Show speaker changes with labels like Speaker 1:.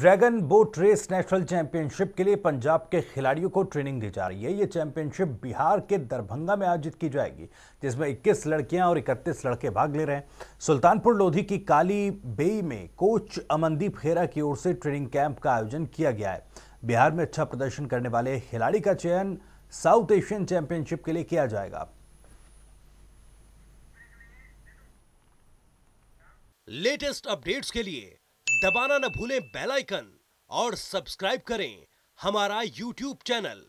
Speaker 1: dragon boat race national championship के लिए पंजाब के खिलाड़ियों को ट्रेनिंग दी जा रही है ये चैंपियनशिप बिहार के दरभंगा में आयोजित की जाएगी जिसमें 21 लड़कियां और 31 लड़के भाग ले रहे हैं सुल्तानपुर लोधी की काली बेई में कोच अमनदीप खेरा की ओर से ट्रेनिंग कैंप का आयोजन किया गया है बिहार में अच्छा प्रदर्शन करने वाले खिलाड़ी का चयन साउथ एशियन चैंपियनशिप के लिए किया जाएगा
Speaker 2: लेटेस्ट अपडेट्स के लिए दबाना न भूलें बेल आइकन और सब्सक्राइब करें हमारा यूट्यूब चैनल